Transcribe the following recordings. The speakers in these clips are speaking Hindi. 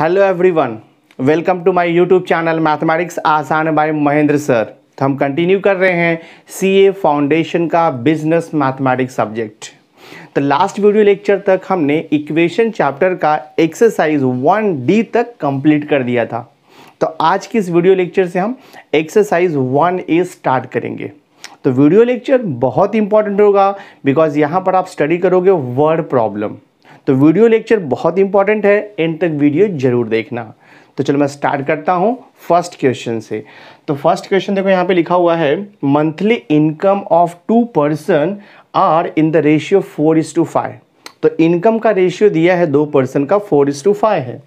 Hello everyone welcome to my YouTube channel mathematics आसान बाय महेंद्र सर तो हम कंटिन्यू कर रहे हैं सीए फाउंडेशन का बिजनेस मैथमेटिक्स सब्जेक्ट तो लास्ट वीडियो लेक्चर तक हमने इक्वेशन चैप्टर का एक्सरसाइज वन डी तक कंप्लीट कर दिया था तो आज की इस वीडियो लेक्चर से हम एक्सरसाइज वन ए स्टार्ट करेंगे तो वीडियो लेक्चर बहुत इंपॉर्टेंट होगा बिकॉज यहाँ पर आप स्टडी करोगे वर्ड प्रॉब्लम तो वीडियो लेक्चर बहुत इंपॉर्टेंट है एंड तक वीडियो जरूर देखना तो चलो मैं स्टार्ट करता हूँ फर्स्ट क्वेश्चन से तो फर्स्ट क्वेश्चन देखो यहाँ पे लिखा हुआ है monthly income of two person are in the ratio four is to five तो इनकम का रेशियो दिया है दो पर्सन का फोर इज टू फाइव है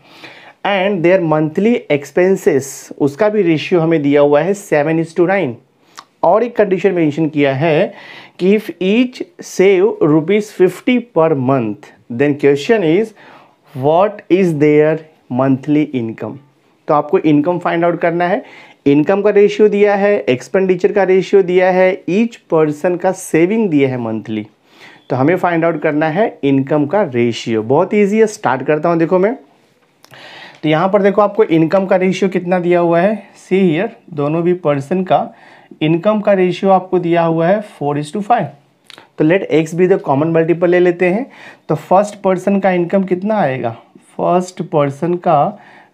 एंड देयर मंथली एक्सपेंसेस उसका भी रेशियो हमें दिया हुआ है सेवन इज टू नाइन और एक कंडीशन मेंशन किया है कि if each save rupees fifty per month then question is what is their monthly income तो आपको इनकम फाइंड आउट करना है इनकम का रेशियो दिया है एक्सपेंडिचर का रेशियो दिया है ईच पर्सन का सेविंग दिया है मंथली तो हमें फाइंड आउट करना है इनकम का रेशियो बहुत ईजी है स्टार्ट करता हूँ देखो मैं तो यहाँ पर देखो आपको इनकम का रेशियो कितना दिया हुआ है सी हियर दोनों भी पर्सन का इनकम का रेशियो आपको दिया हुआ है फोर इज टू फाइव तो let x be the common multiple ले लेते हैं तो फर्स्ट पर्सन का इनकम कितना आएगा फर्स्ट पर्सन का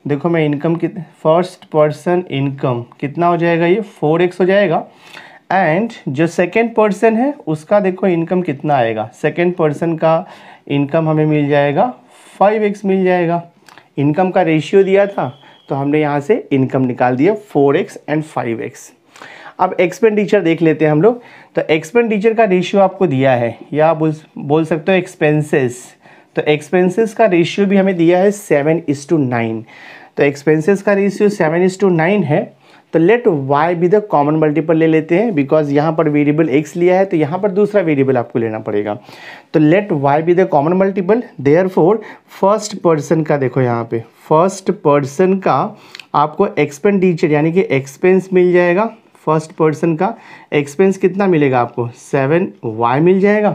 देखो मैं इनकम कित फर्स्ट पर्सन इनकम कितना हो जाएगा ये फोर एक्स हो जाएगा एंड जो सेकेंड पर्सन है उसका देखो इनकम कितना आएगा सेकेंड पर्सन का इनकम हमें मिल जाएगा फाइव एक्स मिल जाएगा इनकम का रेशियो दिया था तो हमने यहाँ से इनकम निकाल दिया four X and five X अब एक्सपेंडिचर देख लेते हैं हम लोग तो एक्सपेंडिचर का रेशियो आपको दिया है या आप बोल बोल सकते हो एक्सपेंसेस तो एक्सपेंसेस का रेशियो भी हमें दिया है सेवन इस टू नाइन तो एक्सपेंसेस का ratio seven is to nine है तो let Y be the common multiple ले लेते हैं बिकॉज यहाँ पर वेरिएबल एक्स लिया है तो यहाँ पर दूसरा वेरिएबल आपको लेना पड़ेगा तो let Y be the common multiple therefore first person का देखो यहाँ पे फर्स्ट पर्सन का आपको एक्सपेंडिचर यानी कि एक्सपेंस मिल जाएगा फर्स्ट पर्सन का एक्सपेंस कितना मिलेगा आपको सेवन वाई मिल जाएगा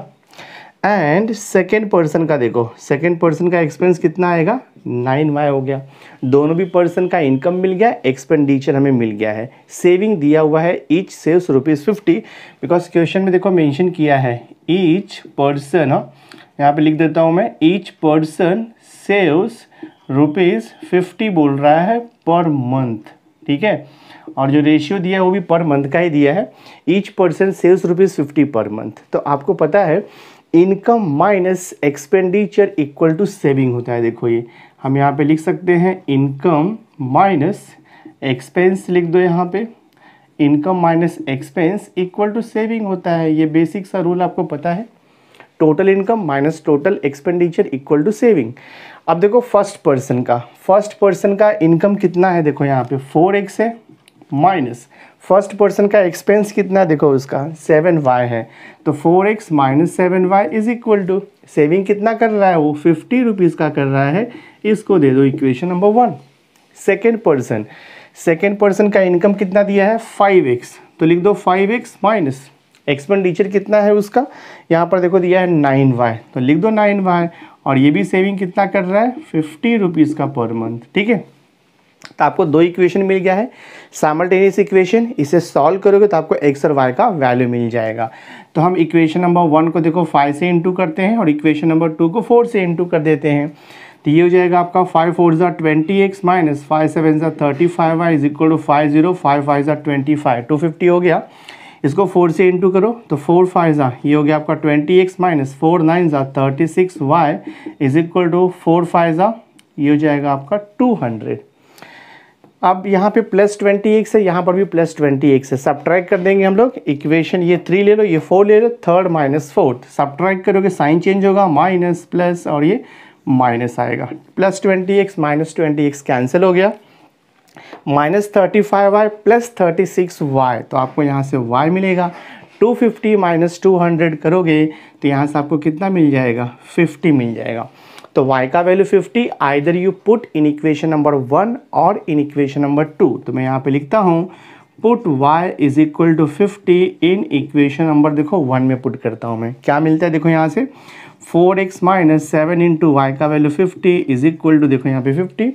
एंड सेकेंड पर्सन का देखो सेकेंड पर्सन का एक्सपेंस कितना आएगा नाइन वाई हो गया दोनों भी पर्सन का इनकम मिल गया एक्सपेंडिचर हमें मिल गया है सेविंग दिया हुआ है each saves rupees fifty because question में देखो मेंशन किया है ईच पर्सन हाँ, यहाँ पे लिख देता हूँ मैं each person saves rupees fifty बोल रहा है पर मंथ ठीक है और जो रेशियो दिया है वो भी पर मंथ का ही दिया है ईच पर्सन सेल्स रुपीज़ फिफ्टी पर मंथ तो आपको पता है income minus expenditure equal to saving होता है देखो ये हम यहाँ पे लिख सकते हैं इनकम माइनस एक्सपेंस लिख दो यहाँ पे income minus expense equal to saving होता है ये बेसिक सा रूल आपको पता है total income minus total expenditure equal to saving अब देखो फर्स्ट पर्सन का फर्स्ट पर्सन का इनकम कितना है देखो यहाँ पे फोर एक्स है माइनस फर्स्ट पर्सन का एक्सपेंस कितना देखो उसका सेवन वाई है तो four x minus seven Y is equal to saving कितना कर रहा है वो फिफ्टी रुपीज़ का कर रहा है इसको दे दो equation number one second person second person का इनकम कितना दिया है फाइव एक्स तो लिख दो फाइव एक्स माइनस एक्सपेंडिचर कितना है उसका यहाँ पर देखो दिया है नाइन वाई तो लिख दो नाइन वाई और ये भी सेविंग कितना कर रहा है फिफ्टी रुपीज़ का पर मंथ ठीक है तो आपको दो इक्वेशन मिल गया है सामल्टेनियस इक्वेशन इसे सॉल्व करोगे तो आपको एक्स और वाई का वैल्यू मिल जाएगा तो हम इक्वेशन नंबर वन को देखो फाइव से इंटू करते हैं और इक्वेशन नंबर टू को फोर से इंटू कर देते हैं तो ये हो जाएगा आपका फाइव फोर ज़ा twenty X minus five seven ज़ा thirty five Y is equal to five zero five five ज़ा ट्वेंटी फाइव टू फिफ्टी हो गया इसको फोर से इंटू करो तो फोर फाइव ज़ा ये हो गया आपका twenty X minus four nine ज़ा thirty six Y is equal to four five ज़ा ये हो जाएगा आपका टू हंड्रेड अब यहाँ पे प्लस ट्वेंटी एक्स है यहाँ पर भी प्लस ट्वेंटी एक्स है सब कर देंगे हम लोग इक्वेशन ये थ्री ले लो ये फोर ले लो थर्ड माइनस फोर्थ सब करोगे साइन चेंज होगा माइनस प्लस और ये माइनस आएगा plus twenty X minus twenty X cancel हो गया minus thirty five Y plus thirty six Y तो आपको यहाँ से वाई मिलेगा two fifty minus two hundred करोगे तो यहाँ से आपको कितना मिल जाएगा फिफ्टी मिल जाएगा तो y का value 50 either you put in equation number one और इन इक्वेशन नंबर टू तो मैं यहाँ पे लिखता हूँ put y is equal to fifty in equation number देखो वन में पुट करता हूँ मैं क्या मिलता है देखो यहाँ से four x minus seven into Y का value fifty is equal to देखो यहाँ पे फिफ्टी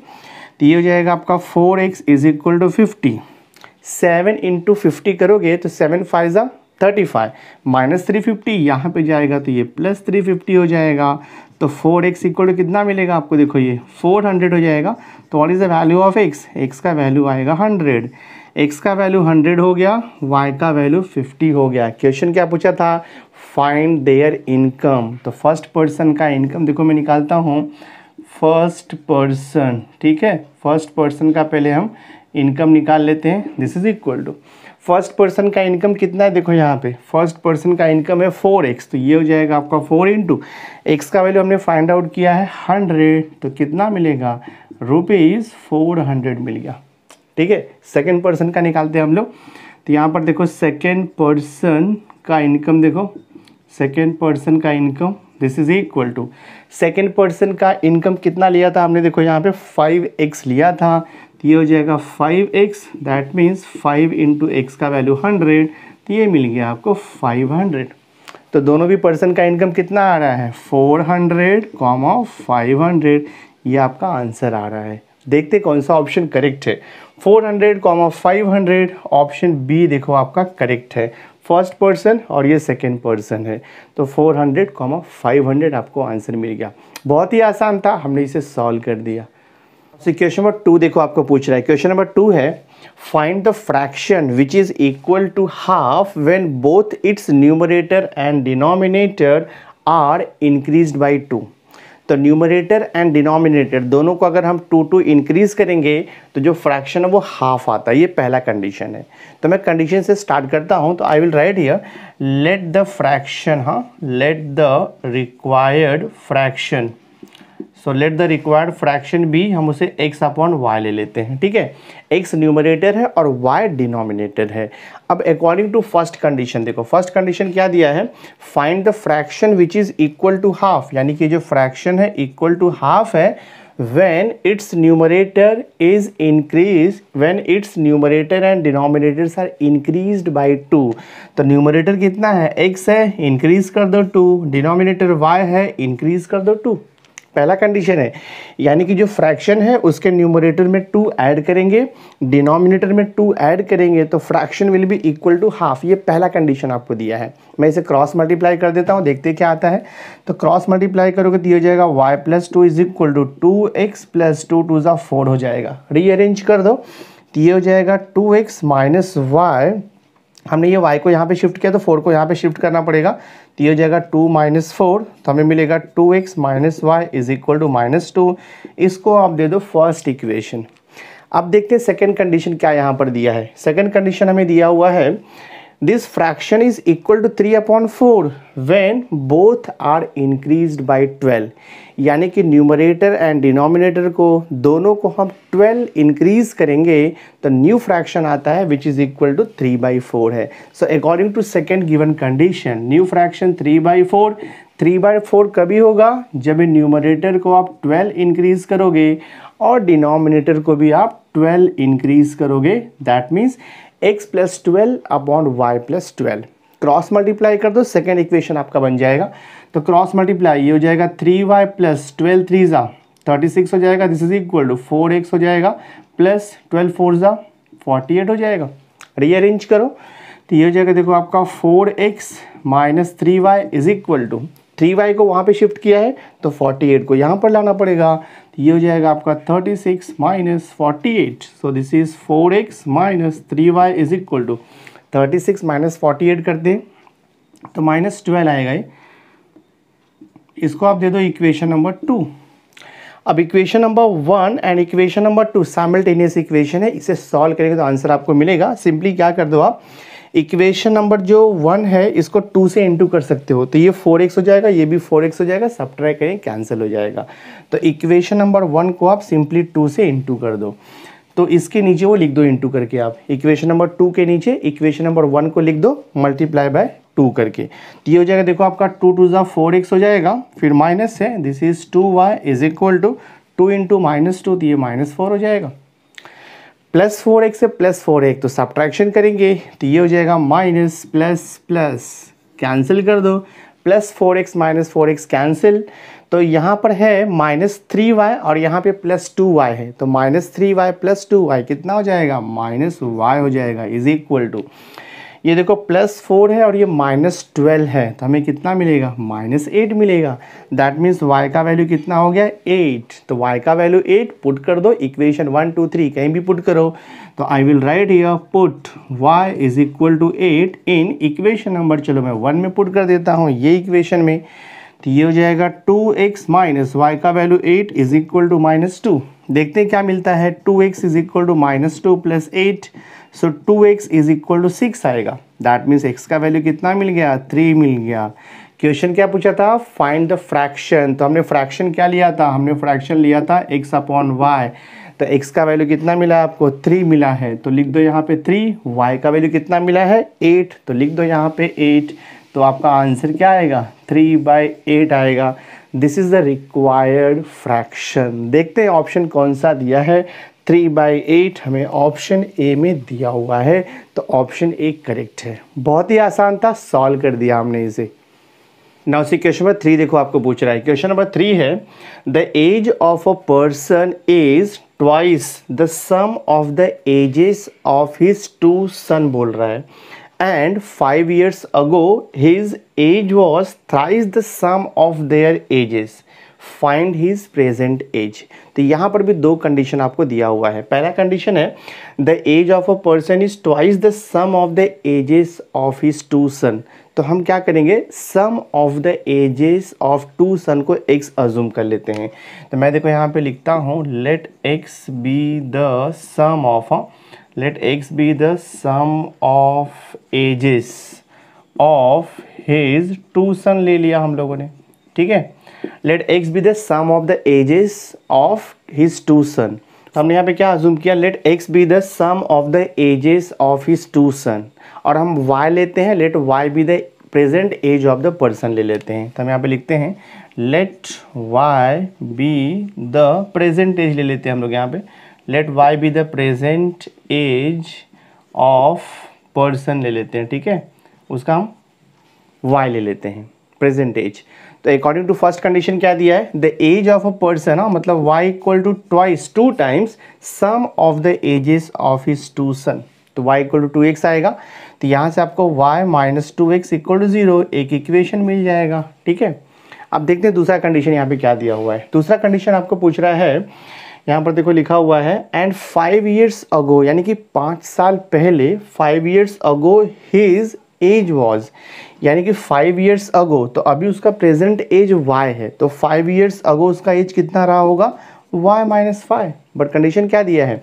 तो ये हो जाएगा आपका four x is equal to fifty seven into fifty करोगे तो सेवन फाइव ज़ा thirty five minus three fifty यहाँ पर जाएगा तो ये प्लस थ्री फिफ्टी हो जाएगा तो फोर एक्स इक्वल टू कितना मिलेगा आपको देखो ये फोर हंड्रेड हो जाएगा तो what is the value of X X का वैल्यू आएगा हंड्रेड एक्स का वैल्यू हंड्रेड हो गया वाई का वैल्यू फिफ्टी हो गया क्वेश्चन क्या पूछा था फाइंड देयर इनकम तो फर्स्ट पर्सन का इनकम देखो मैं निकालता हूँ फर्स्ट पर्सन ठीक है फर्स्ट पर्सन का पहले हम इनकम निकाल लेते हैं this is equal to first person का इनकम कितना है देखो यहाँ पे फर्स्ट पर्सन का इनकम है फोर एक्स तो ये हो जाएगा आपका फोर इंटू एक्स का वैल्यू हमने फाइंड आउट किया है हंड्रेड तो कितना मिलेगा रुपीज़ फोर हंड्रेड मिल गया ठीक है सेकेंड पर्सन का निकालते हैं हम लोग तो यहाँ पर देखो सेकेंड पर्सन का इनकम देखो सेकेंड पर्सन का income this is equal to second person का इनकम कितना लिया था हमने देखो यहाँ पे फाइव एक्स लिया था तो ये हो जाएगा five X that means five into x का वैल्यू हंड्रेड तो ये मिल गया आपको फाइव हंड्रेड तो दोनों भी पर्सन का इनकम कितना आ रहा है four hundred comma five hundred ये आपका आंसर आ रहा है देखते कौन सा ऑप्शन करेक्ट है four hundred comma five hundred option B देखो आपका करेक्ट है फर्स्ट पर्सन और ये सेकेंड पर्सन है तो फोर हंड्रेड कॉमा हंड्रेड आपको आंसर मिल गया बहुत ही आसान था हमने इसे सॉल्व कर दिया से क्वेश्चन नंबर टू देखो आपको पूछ रहा है क्वेश्चन नंबर टू है find the fraction which is equal to half when both its numerator and denominator are increase by two तो न्यूमरेटर एंड डिनोमिनेटर दोनों को अगर हम टू टू इंक्रीज करेंगे तो जो फ्रैक्शन है वो हाफ आता है ये पहला कंडीशन है तो मैं कंडीशन से स्टार्ट करता हूँ तो I will write here let the fraction हाँ let the required fraction so let the required fraction भी हम उसे एक्स अपॉन वाई ले लेते हैं ठीक है एक्स न्यूमरेटर है और वाई डिनोमिनेटर है अब अकॉर्डिंग टू फर्स्ट कंडीशन देखो फर्स्ट कंडीशन क्या दिया है find the fraction which is equal to half यानी कि जो फ्रैक्शन है इक्वल टू हाफ है when its numerator is increased when its numerator and denominators are increased by two तो numerator कितना है x है increase कर दो टू denominator y है increase कर दो टू पहला कंडीशन है यानी कि जो फ्रैक्शन है उसके न्यूमरेटर में टू ऐड करेंगे डिनोमिनेटर में टू ऐड करेंगे तो fraction will be equal to half ये पहला कंडीशन आपको दिया है मैं इसे क्रॉस मल्टीप्लाई कर देता हूँ देखते क्या आता है तो क्रॉस मल्टीप्लाई करोगे तो ये हो जाएगा Y plus two is equal to two x plus two two जो फोर हो जाएगा रीअरेंज कर दो तो ये हो जाएगा टू एक्स माइनस वाई हमने ये y को यहाँ पे शिफ्ट किया तो 4 को यहाँ पे शिफ्ट करना पड़ेगा तो ये हो जाएगा 2 माइनस फोर तो हमें मिलेगा 2x X minus Y is equal to minus two इसको आप दे दो फर्स्ट इक्वेशन अब देखते हैं सेकेंड कंडीशन क्या यहाँ पर दिया है सेकेंड कंडीशन हमें दिया हुआ है this fraction is equal to 3 upon 4 when both are increased by 12 यानी कि न्यूमरेटर एंड डिनोमिनेटर को दोनों को हम 12 इंक्रीज करेंगे तो न्यू फ्रैक्शन आता है which is equal to 3 by four है so according to second given condition new fraction 3 by four three by four कभी होगा जब न्यूमरेटर को आप 12 इंक्रीज करोगे और डिनोमिनेटर को भी आप 12 इंक्रीज करोगे that means X plus twelve upon Y plus twelve cross multiply कर दो सेकेंड इक्वेशन आपका बन जाएगा तो क्रॉस मल्टीप्लाई ये हो जाएगा three Y plus twelve three ज़ा थर्टी सिक्स हो जाएगा this is equal to four X हो जाएगा प्लस ट्वेल्व फोर ज़ा फोर्टी एट हो जाएगा रीअरेंज करो तो ये हो जाएगा देखो आपका four x minus three Y is equal to three Y को वहाँ पर शिफ्ट किया है तो फोर्टी एट को यहाँ पर लाना पड़ेगा ये हो जाएगा आपका thirty six minus forty eight so this is four x minus three Y is equal to thirty six minus forty eight कर दें तो माइनस ट्वेल्व आएगा ये इसको आप दे दो इक्वेशन नंबर टू अब equation number one and equation number two simultaneous equation है इसे सॉल्व करेंगे तो आंसर आपको मिलेगा सिंपली क्या कर दो आप इक्वेशन नंबर जो वन है इसको टू से इंटू कर सकते हो तो ये फोर एक्स हो जाएगा ये भी फोर एक्स हो जाएगा सब ट्राई करें कैंसिल हो जाएगा तो इक्वेशन नंबर वन को आप सिंपली टू से इंटू कर दो तो इसके नीचे वो लिख दो इंटू करके आप इक्वेशन नंबर टू के नीचे इक्वेशन नंबर वन को लिख दो मल्टीप्लाई बाय टू करके तो ये हो जाएगा देखो आपका टू टू जो फोर एक्स हो जाएगा फिर माइनस है this is two Y is equal to two into minus two तो ये माइनस फोर हो जाएगा प्लस फोर एक्स से प्लस फोर एक तो सब्ट्रैक्शन करेंगे तो ये हो जाएगा माइनस प्लस प्लस कैंसिल कर दो plus four x minus four X cancel तो यहाँ पर है माइनस थ्री वाई और यहाँ पे प्लस टू वाई है तो minus three Y plus two Y कितना हो जाएगा माइनस वाई हो जाएगा इज इक्वल टू ये देखो प्लस फोर है और ये माइनस ट्वेल्व है तो हमें कितना मिलेगा माइनस एट मिलेगा दैट मीन्स वाई का वैल्यू कितना हो गया एट तो वाई का वैल्यू एट पुट कर दो इक्वेशन वन टू थ्री कहीं भी पुट करो तो I will write here put Y is equal to eight in equation number चलो मैं वन में पुट कर देता हूँ ये इक्वेशन में तो ये हो जाएगा टू एक्स माइनस वाई का value eight is equal to minus two देखते हैं क्या मिलता है two x is equal to minus two plus eight so two x is equal to six आएगा दैट मीन्स एक्स का वैल्यू कितना मिल गया थ्री मिल गया क्वेश्चन क्या पूछा था फाइंड द फ्रैक्शन तो हमने फ्रैक्शन क्या लिया था हमने फ्रैक्शन लिया था एक्स अपॉन वाई तो एक्स का वैल्यू कितना मिला आपको थ्री मिला है तो लिख दो यहाँ पे थ्री वाई का वैल्यू कितना मिला है एट तो लिख दो यहाँ पे एट तो आपका आंसर क्या आएगा थ्री बाई एट आएगा this is the required fraction देखते हैं ऑप्शन कौन सा दिया है थ्री बाई एट हमें ऑप्शन ए में दिया हुआ है तो ऑप्शन ए करेक्ट है बहुत ही आसान था सॉल्व कर दिया हमने इसे ना उसी क्वेश्चन नंबर थ्री देखो आपको पूछ रहा है क्वेश्चन नंबर थ्री है the age of a person is twice the sum of the ages of his two son बोल रहा है and five years ago his age was thrice the sum of their ages find his present age तो यहाँ पर भी दो कंडीशन आपको दिया हुआ है पहला कंडीशन है the age of a person is twice the sum of the ages of his two son तो हम क्या करेंगे sum of the ages of two son को एक्स अजूम कर लेते हैं तो मैं देखो यहाँ पे लिखता हूँ let x be the sum of let x be the sum of ages of his two son ले लिया हम लोगों ने ठीक है let x be the sum of the ages of his two son हमने यहाँ पे क्या जूम किया let x be the sum of the ages of his two son और हम वाई लेते हैं let Y be the present age of the person ले लेते हैं तो हम यहाँ पे लिखते हैं let Y be the present age ले लेते हैं हम लोग यहाँ पे let Y be the present age of person ले लेते हैं ठीक है उसका हम वाई ले लेते हैं प्रेजेंट एज तो अकॉर्डिंग टू फर्स्ट कंडीशन क्या दिया है the age of a person मतलब y equal to twice two times sum of the ages of his two son तो y equal to two x आएगा तो यहाँ से आपको y minus two x equal to zero एक इक्वेशन मिल जाएगा ठीक है अब देखते हैं दूसरा कंडीशन यहाँ पे क्या दिया हुआ है दूसरा कंडीशन आपको पूछ रहा है यहाँ पर देखो लिखा हुआ है एंड फाइव ईयर्स अगो यानी कि पाँच साल पहले five years ago his age was यानी कि फाइव ईयर्स अगो तो अभी उसका प्रेजेंट एज वाई है तो फाइव ईयर्स अगो उसका एज कितना रहा होगा y minus five but condition क्या दिया है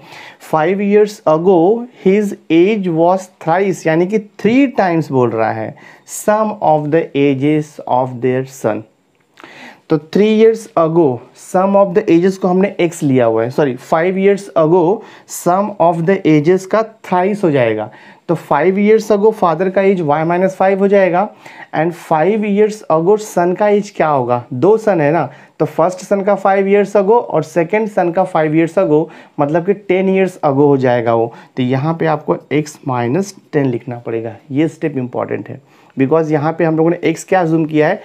five years ago his age was thrice यानी कि थ्री टाइम्स बोल रहा है sum of the ages of their son तो three years ago sum of the ages को हमने एक्स लिया हुआ है sorry five years ago sum of the ages का थ्राइस हो जाएगा तो फाइव ईयर्स अगो फादर का एज वाई माइनस फाइव हो जाएगा and five years ago son का एज क्या होगा दो सन है ना तो फर्स्ट सन का फाइव ईयर्स अगो और सेकेंड सन का फाइव ईयर्स अगो मतलब कि टेन ईयर्स अगो हो जाएगा वो तो यहाँ पे आपको एक्स माइनस टेन लिखना पड़ेगा ये स्टेप इंपॉर्टेंट है बिकॉज यहाँ पे हम लोगों ने एक्स क्या अजूम किया है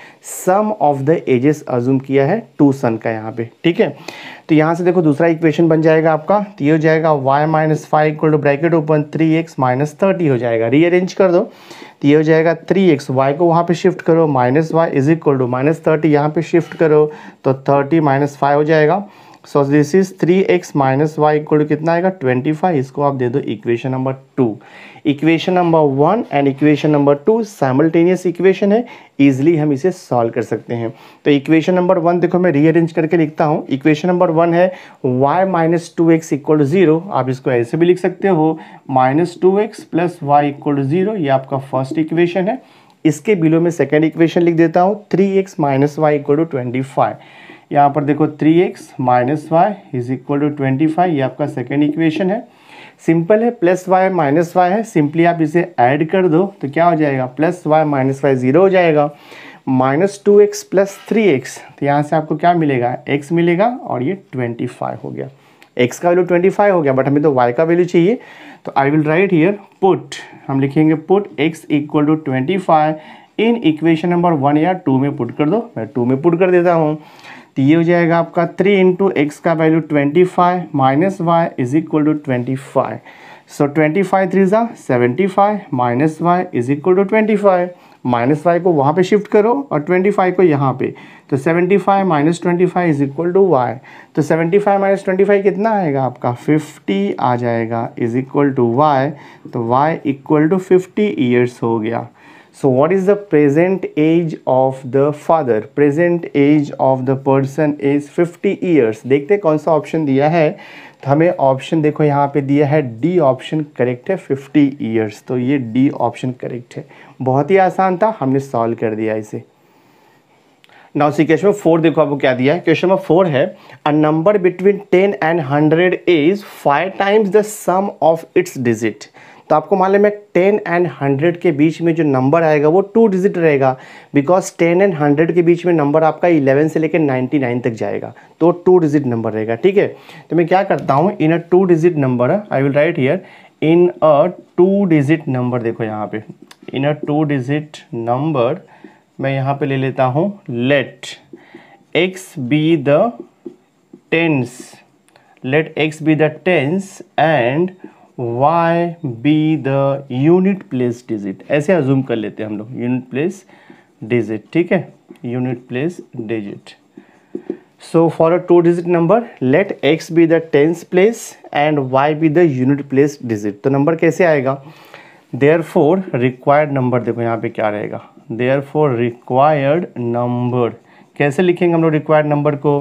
sum of the ages assume किया है टू सन का यहाँ पे ठीक है तो यहाँ से देखो दूसरा इक्वेशन बन जाएगा आपका तो ये हो जाएगा y minus five equal to bracket open three x minus thirty हो जाएगा रीअरेंज कर दो तो ये हो जाएगा थ्री एक्स वाई को वहाँ पे शिफ्ट करो minus Y is equal to minus thirty यहाँ पे शिफ्ट करो तो थर्टी माइनस फाइव हो जाएगा so this is three x minus y equal to कितना आएगा ट्वेंटी फाइव इसको आप दे दो equation number two equation number one and equation number two simultaneous equation है ईजिली हम इसे सॉल्व कर सकते हैं तो इक्वेशन नंबर वन देखो मैं रीअरेंज करके लिखता हूँ इक्वेशन नंबर वन है y minus two x equal to zero आप इसको ऐसे भी लिख सकते हो minus two x plus y equal to zero ये आपका फर्स्ट इक्वेशन है इसके बिलो में सेकेंड इक्वेशन लिख देता हूँ three x minus y equal to twenty five यहाँ पर देखो three x minus Y is equal to twenty five ये आपका सेकेंड इक्वेशन है सिंपल है प्लस वाई माइनस वाई है सिंपली आप इसे ऐड कर दो तो क्या हो जाएगा plus y minus y zero हो जाएगा minus two x plus three x तो यहाँ से आपको क्या मिलेगा एक्स मिलेगा और ये ट्वेंटी फाइव हो गया एक्स का वैल्यू ट्वेंटी फाइव हो गया बट हमें तो वाई का वैल्यू चाहिए तो I will write here put हम लिखेंगे put x equal to twenty five in equation number one या टू में पुट कर दो मैं टू में पुट कर देता हूँ तो ये हो जाएगा आपका थ्री इंटू एक्स का value twenty five minus Y is equal to twenty five so twenty five three ज़ा seventy five minus Y is equal to twenty five minus y को वहाँ पे शिफ्ट करो और ट्वेंटी फाइव को यहाँ पे तो seventy five minus twenty five is equal to y तो seventy five minus twenty five कितना आएगा आपका फिफ्टी आ जाएगा इज इक्वल टू वाई तो y equal to fifty years हो गया so what is the present age of the father present age of the person is 50 years देखते कौन सा ऑप्शन दिया है तो हमें ऑप्शन देखो यहाँ पे दिया है डी ऑप्शन करेक्ट है फिफ्टी ईयर्स तो ये डी ऑप्शन करेक्ट है बहुत ही आसान था हमने सॉल्व कर दिया इसे नाउ सी क्वेश्चन फोर देखो आपको क्या दिया है क्वेश्चन नंबर फोर है a number between ten and hundred is five times the sum of its digit तो आपको मान लें मैं टेन एंड हंड्रेड के बीच में जो नंबर आएगा वो टू डिजिट रहेगा बिकॉज टेन एंड हंड्रेड के बीच में नंबर आपका इलेवन से लेकर नाइन्टी नाइन तक जाएगा तो टू डिजिट नंबर रहेगा ठीक है तो मैं क्या करता हूँ in a two digit number I will write here in a two digit number देखो यहाँ पे in a two digit number मैं यहाँ पे ले लेता हूँ let x be the tens let x be the tens and y be the unit place digit ऐसे अजूम कर लेते हैं हम लोग यूनिट प्लेस डिजिट ठीक है unit place digit so for a two digit number let x be the tens place and y be the unit place digit तो नंबर कैसे आएगा therefore required number देखो यहाँ पे क्या रहेगा therefore required number कैसे लिखेंगे हम लोग required number को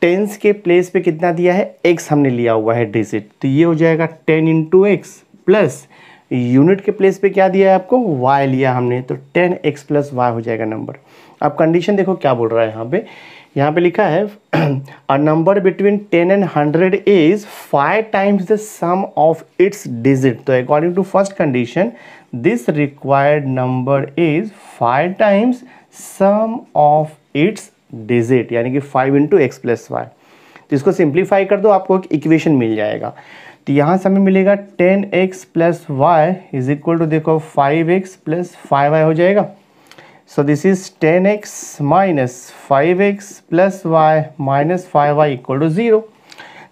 टेंस के प्लेस पे कितना दिया है एक्स हमने लिया हुआ है डिजिट तो ये हो जाएगा ten into x plus unit के प्लेस पे क्या दिया है आपको वाई लिया हमने तो टेन एक्स प्लस वाई हो जाएगा नंबर अब कंडीशन देखो क्या बोल रहा है यहाँ पे यहाँ पे लिखा है a number between ten and hundred is five times the sum of its digit तो according to first condition this required number is five times sum of its digit यानी कि five into x plus y तो इसको सिंप्लीफाई कर दो आपको एक इक्वेशन मिल जाएगा तो यहाँ से हमें मिलेगा ten x plus y is equal to देखो five x plus five y हो जाएगा so this is ten x minus five x plus y minus five y equal to zero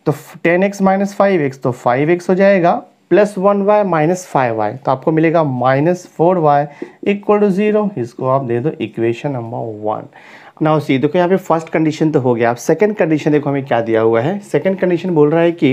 तो ten x minus five x तो फाइव एक्स हो जाएगा plus one y minus five y तो आपको मिलेगा minus four y equal to zero इसको आप दे दो इक्वेशन नंबर वन नाउ सी देखो यहाँ पे फर्स्ट कंडीशन तो हो गया अब सेकंड कंडीशन देखो हमें क्या दिया हुआ है सेकंड कंडीशन बोल रहा है कि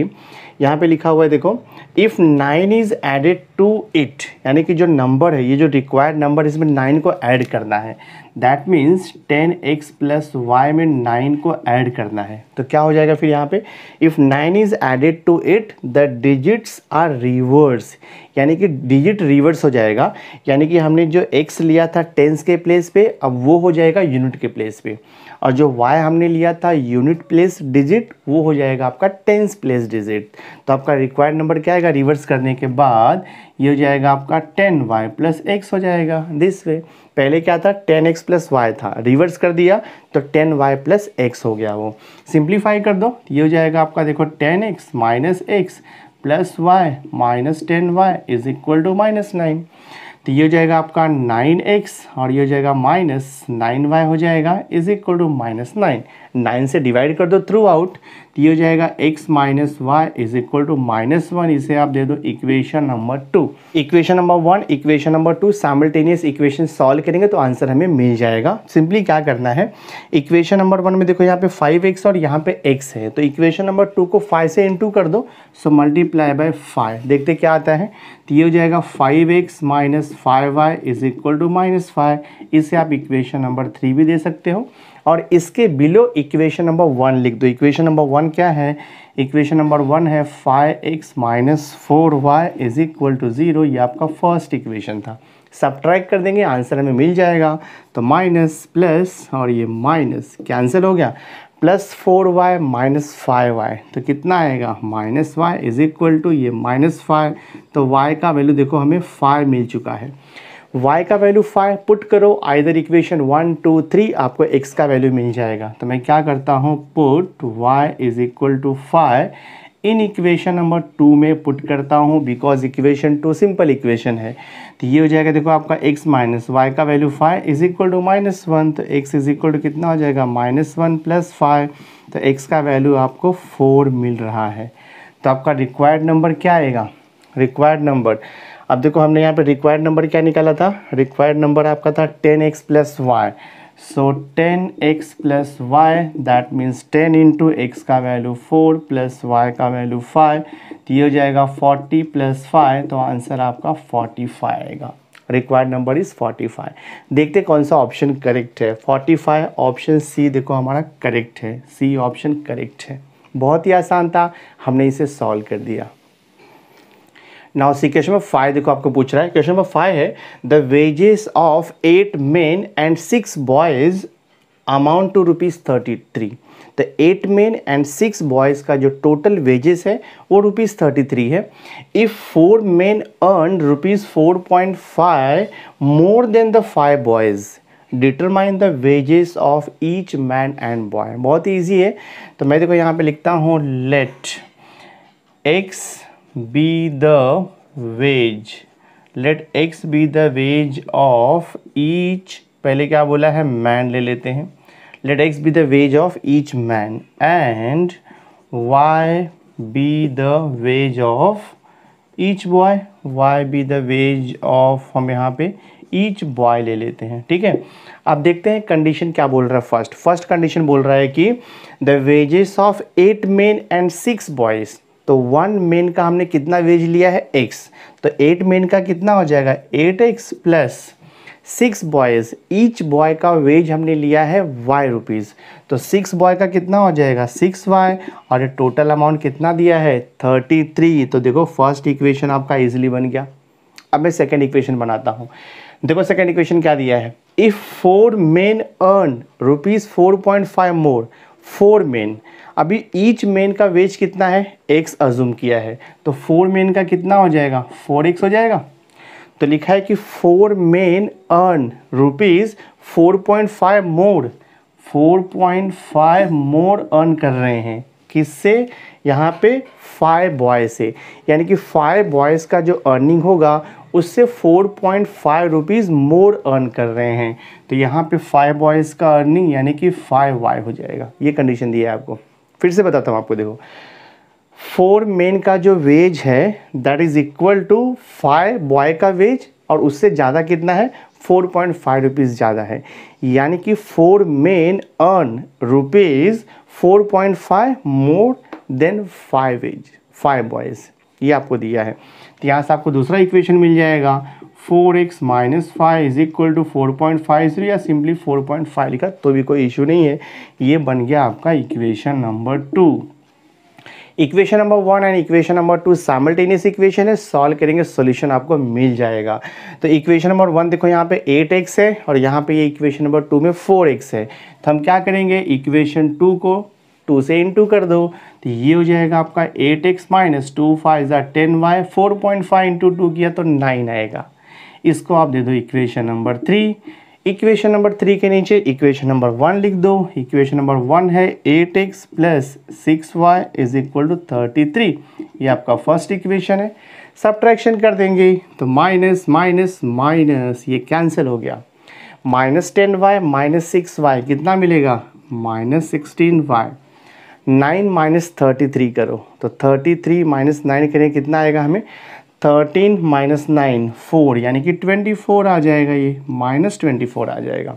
यहाँ पे लिखा हुआ है देखो if nine is added to it यानी कि जो नंबर है ये जो रिक्वायर्ड नंबर इसमें नाइन को ऐड करना है that means ten x plus y में नाइन को ऐड करना है तो क्या हो जाएगा फिर यहाँ पे if nine is added to it the digits are reverse यानी कि डिजिट रिवर्स हो जाएगा यानी कि हमने जो एक्स लिया था टेंस के प्लेस पे अब वो हो जाएगा यूनिट के प्लेस पे और जो वाई हमने लिया था यूनिट प्लेस डिजिट वो हो जाएगा आपका टेंस प्लेस डिजिट तो आपका रिक्वायर्ड नंबर क्या आएगा रिवर्स करने के बाद ये हो जाएगा आपका टेन वाई प्लस एक्स हो जाएगा दिस वे पहले क्या था टेन एक्स प्लस वाई था रिवर्स कर दिया तो टेन वाई प्लस एक्स हो गया वो सिंप्लीफाई कर दो ये हो जाएगा आपका देखो ten x minus x plus y minus ten y is equal to minus nine तो ये हो जाएगा आपका नाइन एक्स और ये हो जाएगा माइनस नाइन वाई हो जाएगा is equal to minus nine nine से डिवाइड कर दो थ्रू आउट तो ये हो जाएगा x minus Y is equal to minus one इसे आप दे दो equation number two equation number one equation number two simultaneous equation solve करेंगे तो आंसर हमें मिल जाएगा सिंपली क्या करना है इक्वेशन नंबर वन में देखो यहाँ पे फाइव एक्स और यहाँ पे x है तो इक्वेशन नंबर टू को फाइव से इंटू कर दो सो मल्टीप्लाई बाय फाइव देखते क्या आता है तो ये हो जाएगा five x minus five Y is equal to minus five इसे आप इक्वेशन नंबर थ्री भी दे सकते हो और इसके बिलो इक्वेशन नंबर वन लिख दो इक्वेशन नंबर वन क्या है इक्वेशन नंबर वन है five x minus four y is equal to zero ये आपका फर्स्ट इक्वेशन था सब कर देंगे आंसर हमें मिल जाएगा तो माइनस प्लस और ये माइनस कैंसिल हो गया plus four y minus five y तो कितना आएगा minus Y is equal to ये माइनस फाइव तो वाई का वैल्यू देखो हमें फाइव मिल चुका है y का वैल्यू 5 पुट करो either equation one two three आपको x का वैल्यू मिल जाएगा तो मैं क्या करता हूँ put y is equal to five in equation number two में पुट करता हूँ because equation to simple equation है तो ये हो जाएगा देखो आपका x माइनस वाई का value five is equal to minus one तो x इज इक्वल टू कितना हो जाएगा माइनस वन प्लस फाइव तो x का वैल्यू आपको फोर मिल रहा है तो आपका रिक्वायर्ड नंबर क्या आएगा रिक्वायर्ड नंबर अब देखो हमने यहाँ पे रिक्वायर्ड नंबर क्या निकाला था रिक्वायर्ड नंबर आपका था ten x plus y so ten x plus y that means ten into x का वैल्यू फोर प्लस वाई का वैल्यू फाइव तो ये हो जाएगा फोर्टी प्लस फाइव तो आंसर आपका फोर्टी फाइव आएगा required number is forty five देखते कौन सा ऑप्शन करेक्ट है फोर्टी फाइव ऑप्शन सी देखो हमारा करेक्ट है सी ऑप्शन करेक्ट है बहुत ही आसान था हमने इसे सॉल्व कर दिया now see question number five देखो आपको पूछ रहा है क्वेश्चन नंबर फाइव है the wages of eight men and six boys amount to rupees thirty three तो eight men and six boys का जो टोटल वेजेस है वो रुपीज़ थर्टी थ्री है if four men earn rupees four point five more than the five boys determine the wages of each man and boy बहुत ही ईजी है तो मैं देखो यहाँ पे लिखता हूँ let x be the wage let x be the wage of each पहले क्या बोला है man ले लेते हैं let x be the wage of each man and y be the wage of each boy y be the wage of हम यहाँ पे ईच बॉय ले लेते हैं ठीक है अब देखते हैं कंडीशन क्या बोल रहा है फर्स्ट फर्स्ट कंडीशन बोल रहा है कि the wages of eight men and six boys तो वन मेन का हमने कितना वेज लिया है एक्स तो एट मेन का कितना हो जाएगा eight x plus six boys each boy का वेज हमने लिया है वाई रुपीज़ तो सिक्स बॉय का कितना हो जाएगा सिक्स वाई और टोटल अमाउंट कितना दिया है थर्टी थ्री तो देखो फर्स्ट इक्वेशन आपका इजिली बन गया अब मैं सेकेंड इक्वेशन बनाता हूँ देखो सेकेंड इक्वेशन क्या दिया है if four men earn rupees four point five more four men अभी ईच मेन का वेज कितना है एक्स अजूम किया है तो फोर मेन का कितना हो जाएगा फोर एक्स हो जाएगा तो लिखा है कि four men earn rupees four point five more four point five more earn कर रहे हैं किससे यहाँ पे फाइव बॉय से यानी कि फाइव बॉयज़ का जो अर्निंग होगा उससे four point five rupees more earn कर रहे हैं तो यहाँ पे फाइव बॉयज़ का अर्निंग यानी कि फाइव वाई हो जाएगा ये कंडीशन दिया है आपको फिर से बताता हूँ आपको देखो फोर मेन का जो वेज है that is equal to five boy का वेज और उससे ज़्यादा कितना है फोर पॉइंट फाइव रुपीज़ ज़्यादा है यानी कि four men earn rupees four point five more than five as five boys ये आपको दिया है तो यहाँ से आपको दूसरा इक्वेशन मिल जाएगा four x minus five is equal to four point five three या सिंपली फोर पॉइंट फाइव लिखा तो भी कोई इशू नहीं है ये बन गया आपका equation number two equation number one and equation number two simultaneous equation है सॉल्व करेंगे सॉल्यूशन आपको मिल जाएगा तो इक्वेशन नंबर वन देखो यहाँ पे एट एक्स है और यहाँ पे ये इक्वेशन नंबर टू में फोर एक्स है तो हम क्या करेंगे इक्वेशन टू को टू से इंटू कर दो तो ये हो जाएगा आपका eight x minus two five जै ten y four point five into two किया तो नाइन आएगा इसको आप दे दो equation number three equation number three के नीचे इक्वेशन नंबर वन लिख दो इक्वेशन नंबर वन है eight x plus six Y is equal to thirty three ये आपका फर्स्ट इक्वेशन है सब्ट्रैक्शन कर देंगे तो माइनस माइनस माइनस ये कैंसिल हो गया minus ten y minus six y कितना मिलेगा minus sixteen y nine minus thirty three करो तो थर्टी थ्री माइनस नाइन करें कितना आएगा हमें थर्टीन माइनस नाइन फोर यानी कि ट्वेंटी फोर आ जाएगा ये माइनस ट्वेंटी फोर आ जाएगा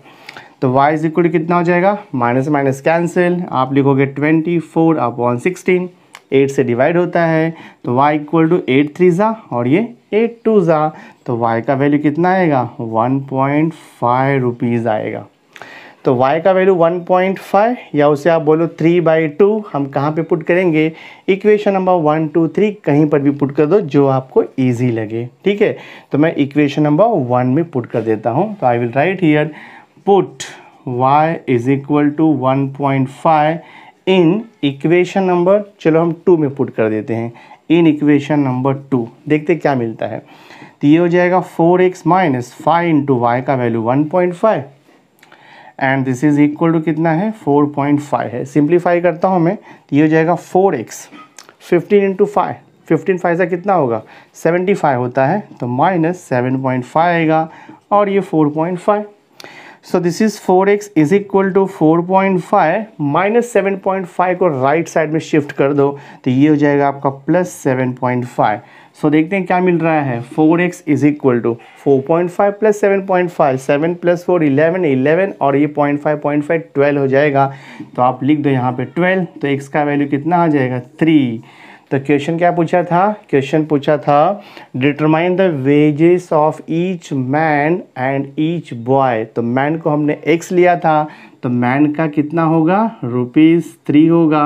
तो y इज इक्वल कितना हो जाएगा माइनस माइनस कैंसिल आप लिखोगे twenty four upon sixteen eight से डिवाइड होता है तो y equal to eight three ज़ा और ये एट टू ज़ा तो y का वैल्यू कितना आएगा वन पॉइंट फाइव रुपीज़ आएगा तो y का वैल्यू 1.5 या उसे आप बोलो 3 बाई टू हम कहाँ पे पुट करेंगे equation number one two three कहीं पर भी पुट कर दो जो आपको ईजी लगे ठीक है तो मैं इक्वेशन नंबर वन में पुट कर देता हूँ तो I will write here put y is equal to one point five in equation number चलो हम टू में पुट कर देते हैं इन इक्वेशन नंबर टू देखते क्या मिलता है तो ये हो जाएगा four x minus five into Y का value one point five and this is equal to कितना है 4.5 है सिंप्लीफाई करता हूँ मैं तो ये हो जाएगा 4x x fifteen into five fifteen five सा कितना होगा 75 होता है तो माइनस सेवन पॉइंट फाइव आएगा और ये 4.5 so this is 4x x is equal to four point five minus seven point five को राइट right साइड में शिफ्ट कर दो तो ये हो जाएगा आपका plus seven point five so so, देखते हैं क्या मिल रहा है four x is equal to four point five plus seven point five seven plus four eleven eleven और ये point five point five twelve हो जाएगा तो आप लिख दो यहाँ पे ट्वेल्व तो एक्स का वैल्यू कितना आ जाएगा थ्री तो क्वेश्चन क्या पूछा था क्वेश्चन पूछा था determine the wages of each man and each boy तो मैन को हमने एक्स लिया था तो मैन का कितना होगा रुपीज़ थ्री होगा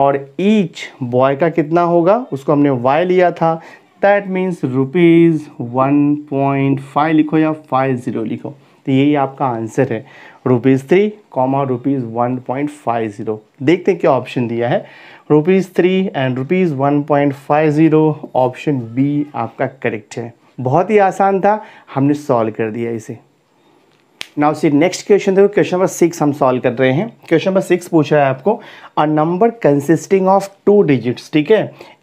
और ईच बॉय का कितना होगा उसको हमने वाई लिया था that means rupees one point five लिखो या फाइव ज़ीरो लिखो तो यही आपका आंसर है rupees three comma rupees one point five zero देखते हैं क्या ऑप्शन दिया है rupees three and rupees one point five zero option B आपका करेक्ट है बहुत ही आसान था हमने सॉल्व कर दिया इसे नाउ सी नेक्स्ट क्वेश्चन देखो क्वेश्चन नंबर सिक्स हम सॉल्व कर रहे हैं क्वेश्चन नंबर सिक्स पूछा है आपको a number consisting of two digits ठीक है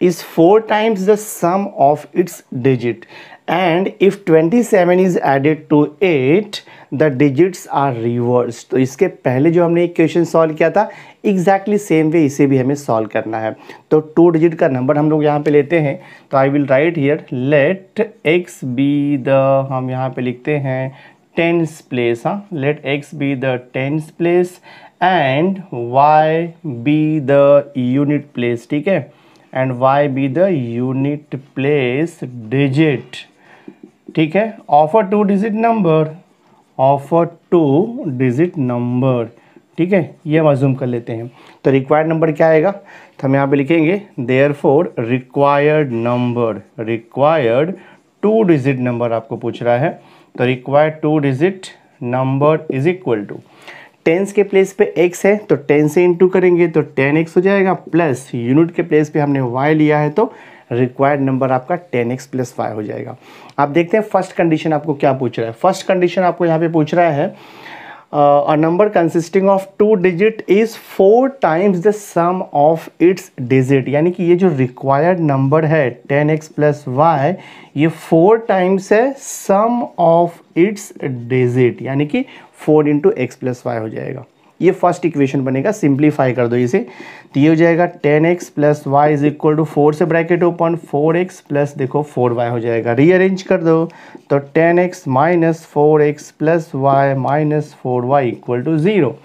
is four times the sum of its digit and if 27 is added to it the digits are reverse तो इसके पहले जो हमने एक क्वेश्चन सॉल्व किया था एग्जैक्टली सेम वे इसे भी हमें सॉल्व करना है तो टू डिजिट का नंबर हम लोग यहाँ पे लेते हैं तो I will write here let x be the हम यहाँ पे लिखते हैं tens place huh? let x be the tens place and y be the unit place ठीक है and y be the unit place digit ठीक है of a two digit number of a two digit number ठीक है ये हम अजूम कर लेते हैं तो रिक्वायर्ड नंबर क्या आएगा तो हम यहाँ पे लिखेंगे therefore required number required two digit number आपको पूछ रहा है तो require two digit number is equal to tens के प्लेस पे एक्स है तो टेन से इंटू करेंगे तो टेन एक्स हो जाएगा प्लस यूनिट के प्लेस पे हमने वाई लिया है तो रिक्वायर्ड नंबर आपका टेन एक्स प्लस वाई हो जाएगा आप देखते हैं फर्स्ट कंडीशन आपको क्या पूछ रहा है फर्स्ट कंडीशन आपको यहाँ पे पूछ रहा है uh, a number consisting of two digit is four times the sum of its digit यानी कि ये जो required number है 10x plus y ये फोर टाइम्स है sum of its digit यानी कि four into x plus y हो जाएगा ये फर्स्ट इक्वेशन बनेगा सिंप्लीफाई कर दो इसे तो ये हो जाएगा ten x plus y is equal to four से bracket open four x plus देखो फोर वाई हो जाएगा रीअरेंज कर दो तो ten x minus four x plus y minus four y equal to zero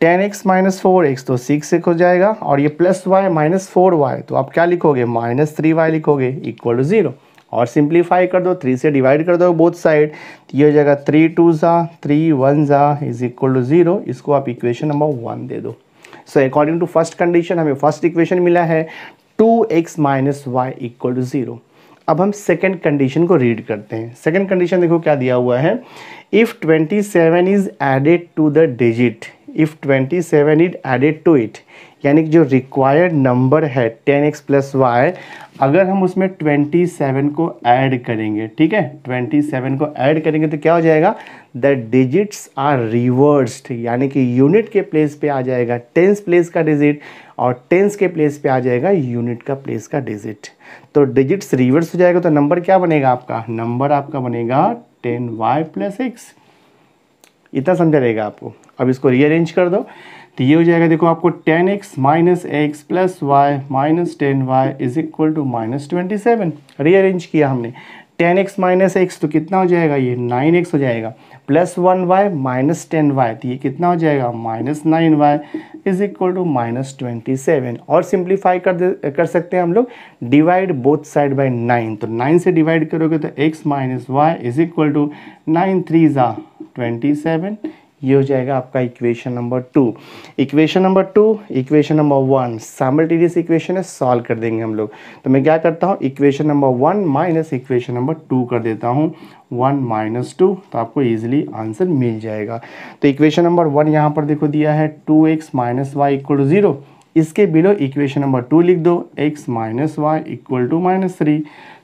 ten x minus four x तो सिक्स एक हो जाएगा और ये plus y minus four y तो आप क्या लिखोगे माइनस थ्री वाई लिखोगे इक्वल टू ज़ीरो और सिंप्लीफाई कर दो थ्री से डिवाइड कर दो बोथ साइड तो ये हो जाएगा थ्री टू ज़ा थ्री वन ज़ा इज इक्वल टू ज़ीरो इसको आप इक्वेशन नंबर वन दे दो so according to first condition हमें फर्स्ट इक्वेशन मिला है two x minus y equal to zero अब हम सेकेंड कंडीशन को रीड करते हैं सेकेंड कंडीशन देखो क्या दिया हुआ है if twenty seven is added to the digit if twenty seven is added to it यानी कि जो रिक्वायर्ड नंबर है टेन एक्स प्लस वाई अगर हम उसमें ट्वेंटी सेवन को ऐड करेंगे ठीक है ट्वेंटी सेवन को ऐड करेंगे तो क्या हो जाएगा द डिजिट्स आर रिवर्स्ड यानी कि यूनिट के प्लेस पे आ जाएगा टेंस प्लेस का डिजिट और टेंस के प्लेस पे आ जाएगा यूनिट का प्लेस का डिजिट तो डिजिट्स रिवर्स हो जाएगा तो नंबर क्या बनेगा आपका नंबर आपका बनेगा टेन वाई प्लस एक्स इतना समझा रहेगा आपको अब इसको रीअरेंज कर दो तो ये हो जाएगा देखो आपको ten x minus x plus y minus ten y is equal to minus twenty seven rearrange किया हमने टेन एक्स माइनस एक्स तो कितना हो जाएगा ये नाइन एक्स हो जाएगा plus one y minus ten y तो ये कितना हो जाएगा minus nine y is equal to minus twenty seven और सिंप्लीफाई कर दे कर सकते हैं हम लोग divide both side by nine तो नाइन से डिवाइड करोगे तो x minus Y is equal to nine three ज़ा ट्वेंटी सेवन ये हो जाएगा आपका equation number two equation number two equation number one simultaneous equation है सॉल्व कर देंगे हम लोग तो मैं क्या करता हूँ equation number one minus equation number two कर देता हूँ वन माइनस टू तो आपको ईजिली आंसर मिल जाएगा तो इक्वेशन नंबर वन यहाँ पर देखो दिया है two x minus y equal to zero इसके बिलो इक्वेशन नंबर टू लिख दो x minus y equal to minus three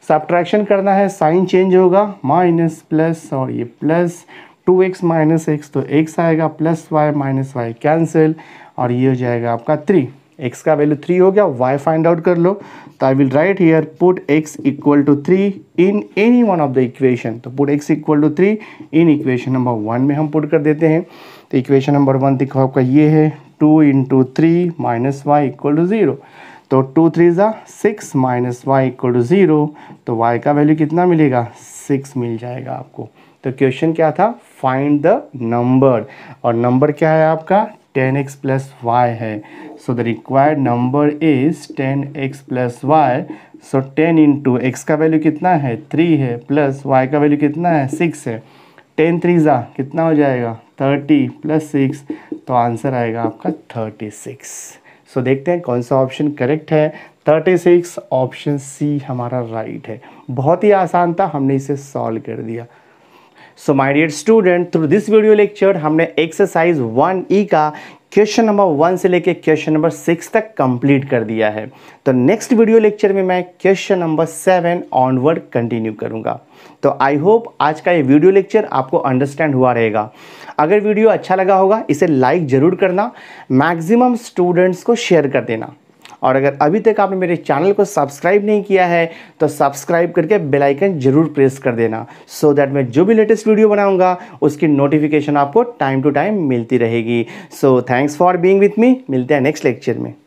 subtraction करना है साइन चेंज होगा माइनस प्लस और ये plus two x minus x तो एक्स आएगा plus y minus y cancel और ये हो जाएगा आपका थ्री एक्स का वैल्यू थ्री हो गया वाई फाइंड आउट कर लो तो I will write here put x equal to three in any one of the equation तो put x equal to three in equation number one में हम पुट कर देते हैं तो इक्वेशन नंबर वन दिखाओ आपका ये है two into three minus y equal to zero तो टू थ्री ज़ा six minus y equal to zero तो वाई का वैल्यू कितना मिलेगा सिक्स मिल जाएगा आपको तो क्वेश्चन क्या था फाइंड द नंबर और नंबर क्या है आपका टेन एक्स प्लस वाई है so the required number is ten x plus y so ten into x का वैल्यू कितना है थ्री है प्लस वाई का वैल्यू कितना है सिक्स है टेन थ्री ज़ा कितना हो जाएगा थर्टी प्लस सिक्स तो आंसर आएगा आपका थर्टी सिक्स सो देखते हैं कौन सा ऑप्शन करेक्ट है थर्टी सिक्स ऑप्शन सी हमारा राइट है बहुत ही आसान था हमने इसे सॉल्व कर दिया so my dear student through this video lecture हमने एक्सरसाइज वन ई का क्वेश्चन नंबर वन से लेकर क्वेश्चन नंबर सिक्स तक कंप्लीट कर दिया है तो नेक्स्ट वीडियो लेक्चर में मैं question number seven onward continue करूंगा तो आई होप आज का ये वीडियो लेक्चर आपको अंडरस्टैंड हुआ रहेगा अगर वीडियो अच्छा लगा होगा इसे लाइक ज़रूर करना मैक्सिमम स्टूडेंट्स को शेयर कर देना और अगर अभी तक आपने मेरे चैनल को सब्सक्राइब नहीं किया है तो सब्सक्राइब करके बेलाइकन ज़रूर प्रेस कर देना सो so दैट मैं जो भी लेटेस्ट वीडियो बनाऊँगा उसकी नोटिफिकेशन आपको टाइम टू टाइम मिलती रहेगी so thanks for being with me मिलते हैं नेक्स्ट लेक्चर में